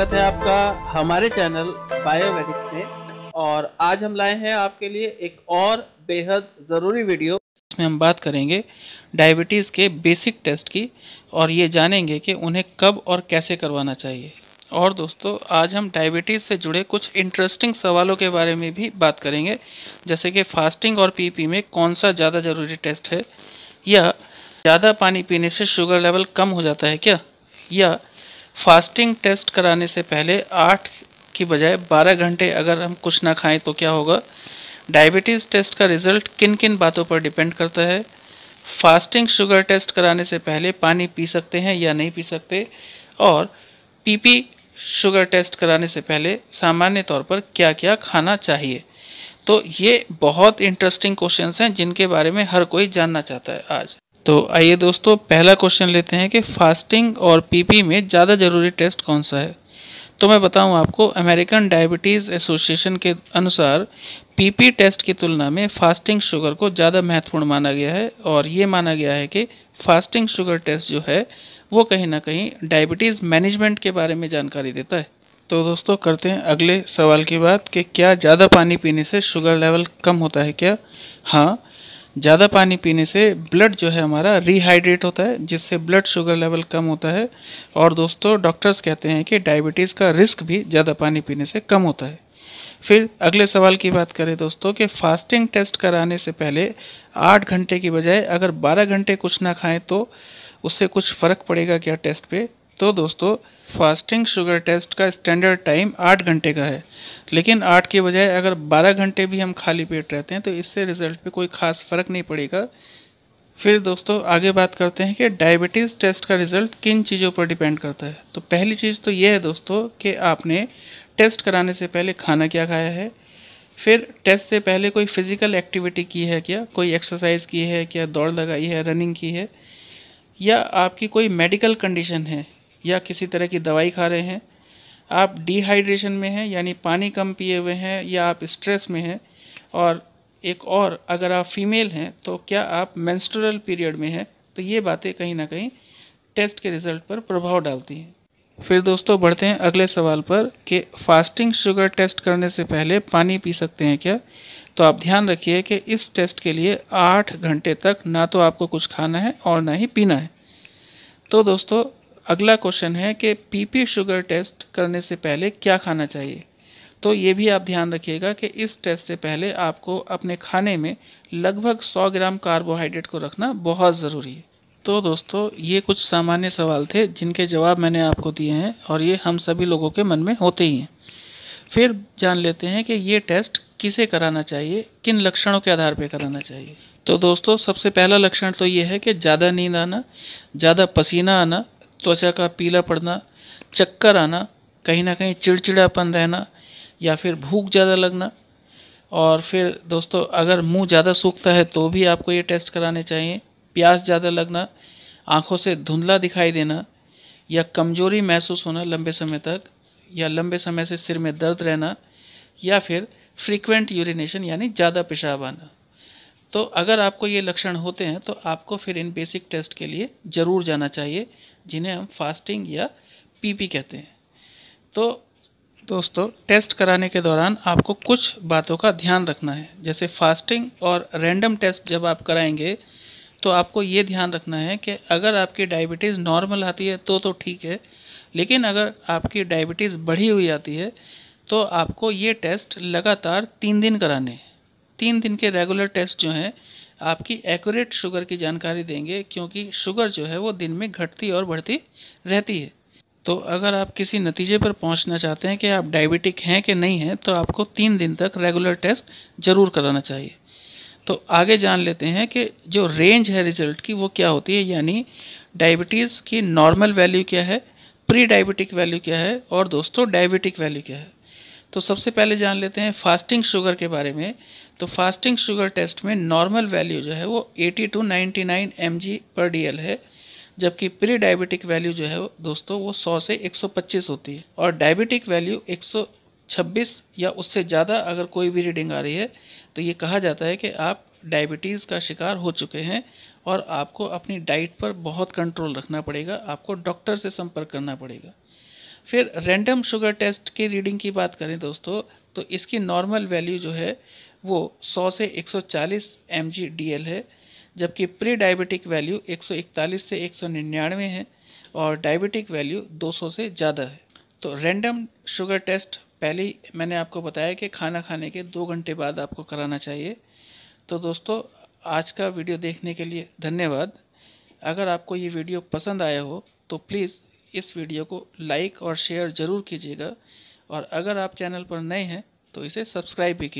स्वागत है आपका हमारे चैनल बायोमेडिक्स में और आज हम लाए हैं आपके लिए एक और बेहद ज़रूरी वीडियो इसमें हम बात करेंगे डायबिटीज़ के बेसिक टेस्ट की और ये जानेंगे कि उन्हें कब और कैसे करवाना चाहिए और दोस्तों आज हम डायबिटीज़ से जुड़े कुछ इंटरेस्टिंग सवालों के बारे में भी बात करेंगे जैसे कि फास्टिंग और पीपी e में कौन सा ज़्यादा ज़रूरी टेस्ट है या ज़्यादा पानी पीने से शुगर लेवल कम हो जाता है क्या या फास्टिंग टेस्ट कराने से पहले आठ की बजाय बारह घंटे अगर हम कुछ ना खाएं तो क्या होगा डायबिटीज़ टेस्ट का रिज़ल्ट किन किन बातों पर डिपेंड करता है फास्टिंग शुगर टेस्ट कराने से पहले पानी पी सकते हैं या नहीं पी सकते और पीपी शुगर टेस्ट कराने से पहले सामान्य तौर पर क्या क्या खाना चाहिए तो ये बहुत इंटरेस्टिंग क्वेश्चंस हैं जिनके बारे में हर कोई जानना चाहता है आज तो आइए दोस्तों पहला क्वेश्चन लेते हैं कि फास्टिंग और पीपी में ज़्यादा ज़रूरी टेस्ट कौन सा है तो मैं बताऊं आपको अमेरिकन डायबिटीज़ एसोसिएशन के अनुसार पीपी टेस्ट की तुलना में फास्टिंग शुगर को ज़्यादा महत्वपूर्ण माना गया है और ये माना गया है कि फास्टिंग शुगर टेस्ट जो है वो कहीं ना कहीं डायबिटीज़ मैनेजमेंट के बारे में जानकारी देता है तो दोस्तों करते हैं अगले सवाल की बात कि क्या ज़्यादा पानी पीने से शुगर लेवल कम होता है क्या हाँ ज़्यादा पानी पीने से ब्लड जो है हमारा रिहाइड्रेट होता है जिससे ब्लड शुगर लेवल कम होता है और दोस्तों डॉक्टर्स कहते हैं कि डायबिटीज़ का रिस्क भी ज़्यादा पानी पीने से कम होता है फिर अगले सवाल की बात करें दोस्तों कि फास्टिंग टेस्ट कराने से पहले आठ घंटे की बजाय अगर बारह घंटे कुछ ना खाएं तो उससे कुछ फ़र्क पड़ेगा क्या टेस्ट पे तो दोस्तों फास्टिंग शुगर टेस्ट का स्टैंडर्ड टाइम आठ घंटे का है लेकिन आठ के बजाय अगर बारह घंटे भी हम खाली पेट रहते हैं तो इससे रिजल्ट पे कोई खास फर्क नहीं पड़ेगा फिर दोस्तों आगे बात करते हैं कि डायबिटीज़ टेस्ट का रिजल्ट किन चीज़ों पर डिपेंड करता है तो पहली चीज़ तो यह है दोस्तों कि आपने टेस्ट कराने से पहले खाना क्या खाया है फिर टेस्ट से पहले कोई फिज़िकल एक्टिविटी की है क्या कोई एक्सरसाइज की है क्या दौड़ लगाई है रनिंग की है या आपकी कोई मेडिकल कंडीशन है या किसी तरह की दवाई खा रहे हैं आप डिहाइड्रेशन में हैं यानी पानी कम पिए हुए हैं या आप स्ट्रेस में हैं और एक और अगर आप फीमेल हैं तो क्या आप मेंस्ट्रुअल पीरियड में हैं तो ये बातें कहीं ना कहीं टेस्ट के रिजल्ट पर प्रभाव डालती हैं फिर दोस्तों बढ़ते हैं अगले सवाल पर कि फास्टिंग शुगर टेस्ट करने से पहले पानी पी सकते हैं क्या तो आप ध्यान रखिए कि इस टेस्ट के लिए आठ घंटे तक ना तो आपको कुछ खाना है और ना ही पीना है तो दोस्तों अगला क्वेश्चन है कि पीपी शुगर टेस्ट करने से पहले क्या खाना चाहिए तो ये भी आप ध्यान रखिएगा कि इस टेस्ट से पहले आपको अपने खाने में लगभग 100 ग्राम कार्बोहाइड्रेट को रखना बहुत ज़रूरी है तो दोस्तों ये कुछ सामान्य सवाल थे जिनके जवाब मैंने आपको दिए हैं और ये हम सभी लोगों के मन में होते ही हैं फिर जान लेते हैं कि ये टेस्ट किसे कराना चाहिए किन लक्षणों के आधार पर कराना चाहिए तो दोस्तों सबसे पहला लक्षण तो ये है कि ज़्यादा नींद आना ज़्यादा पसीना आना त्वचा का पीला पड़ना चक्कर आना कहीं ना कहीं चिड़चिड़ापन रहना या फिर भूख ज़्यादा लगना और फिर दोस्तों अगर मुंह ज़्यादा सूखता है तो भी आपको ये टेस्ट कराने चाहिए प्यास ज़्यादा लगना आँखों से धुंधला दिखाई देना या कमजोरी महसूस होना लंबे समय तक या लंबे समय से सिर में दर्द रहना या फिर फ्रीक्वेंट यूरिनेशन यानी ज़्यादा पेशाब आना तो अगर आपको ये लक्षण होते हैं तो आपको फिर इन बेसिक टेस्ट के लिए ज़रूर जाना चाहिए जिन्हें हम फास्टिंग या पीपी कहते हैं तो दोस्तों टेस्ट कराने के दौरान आपको कुछ बातों का ध्यान रखना है जैसे फास्टिंग और रैंडम टेस्ट जब आप कराएंगे तो आपको ये ध्यान रखना है कि अगर आपकी डायबिटीज़ नॉर्मल आती है तो तो ठीक है लेकिन अगर आपकी डायबिटीज़ बढ़ी हुई आती है तो आपको ये टेस्ट लगातार तीन दिन कराने तीन दिन के रेगुलर टेस्ट जो हैं आपकी एक्यूरेट शुगर की जानकारी देंगे क्योंकि शुगर जो है वो दिन में घटती और बढ़ती रहती है तो अगर आप किसी नतीजे पर पहुंचना चाहते हैं कि आप डायबिटिक हैं कि नहीं हैं तो आपको तीन दिन तक रेगुलर टेस्ट ज़रूर कराना चाहिए तो आगे जान लेते हैं कि जो रेंज है रिजल्ट की वो क्या होती है यानी डायबिटीज़ की नॉर्मल वैल्यू क्या है प्री डायबिटिक वैल्यू क्या है और दोस्तों डायबिटिक वैल्यू क्या है तो सबसे पहले जान लेते हैं फास्टिंग शुगर के बारे में तो फास्टिंग शुगर टेस्ट में नॉर्मल वैल्यू जो है वो 80 to 99 nine M per D है जबकि प्री डायबिटिक वैल्यू जो है दोस्तों वो 100 से 125 होती है और डायबिटिक वैल्यू 126 या उससे ज़्यादा अगर कोई भी रीडिंग आ रही है तो ये कहा जाता है कि आप डायबिटीज़ का शिकार हो चुके हैं और आपको अपनी डाइट पर बहुत कंट्रोल रखना पड़ेगा आपको डॉक्टर से संपर्क करना पड़ेगा फिर रैंडम शुगर टेस्ट की रीडिंग की बात करें दोस्तों तो इसकी नॉर्मल वैल्यू जो है वो 100 से 140 सौ DL है जबकि प्री डायबिटिक वैल्यू 141 से 199 है और डायबिटिक वैल्यू 200 से ज़्यादा है तो रैंडम शुगर टेस्ट पहले ही मैंने आपको बताया कि खाना खाने के दो घंटे बाद आपको कराना चाहिए तो दोस्तों आज का वीडियो देखने के लिए धन्यवाद अगर आपको ये वीडियो पसंद आया हो तो प्लीज़ इस वीडियो को लाइक और शेयर ज़रूर कीजिएगा और अगर आप चैनल पर नए हैं तो इसे सब्सक्राइब भी कीजिए